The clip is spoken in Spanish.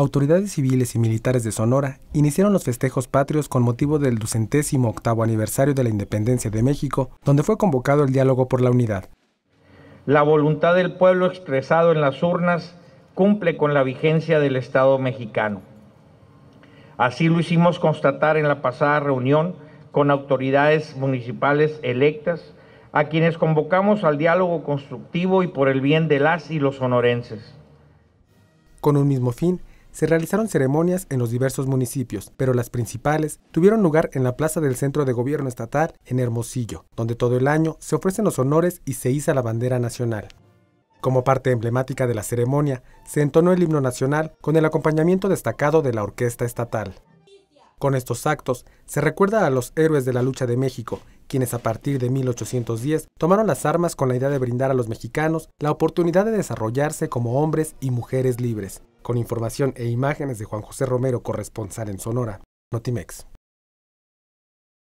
autoridades civiles y militares de Sonora iniciaron los festejos patrios con motivo del ducentésimo octavo aniversario de la independencia de México, donde fue convocado el diálogo por la unidad. La voluntad del pueblo expresado en las urnas cumple con la vigencia del Estado mexicano. Así lo hicimos constatar en la pasada reunión con autoridades municipales electas, a quienes convocamos al diálogo constructivo y por el bien de las y los sonorenses. Con un mismo fin, se realizaron ceremonias en los diversos municipios, pero las principales tuvieron lugar en la plaza del Centro de Gobierno Estatal en Hermosillo, donde todo el año se ofrecen los honores y se iza la bandera nacional. Como parte emblemática de la ceremonia, se entonó el himno nacional con el acompañamiento destacado de la Orquesta Estatal. Con estos actos se recuerda a los héroes de la lucha de México, quienes a partir de 1810 tomaron las armas con la idea de brindar a los mexicanos la oportunidad de desarrollarse como hombres y mujeres libres, con información e imágenes de Juan José Romero, corresponsal en Sonora, Notimex.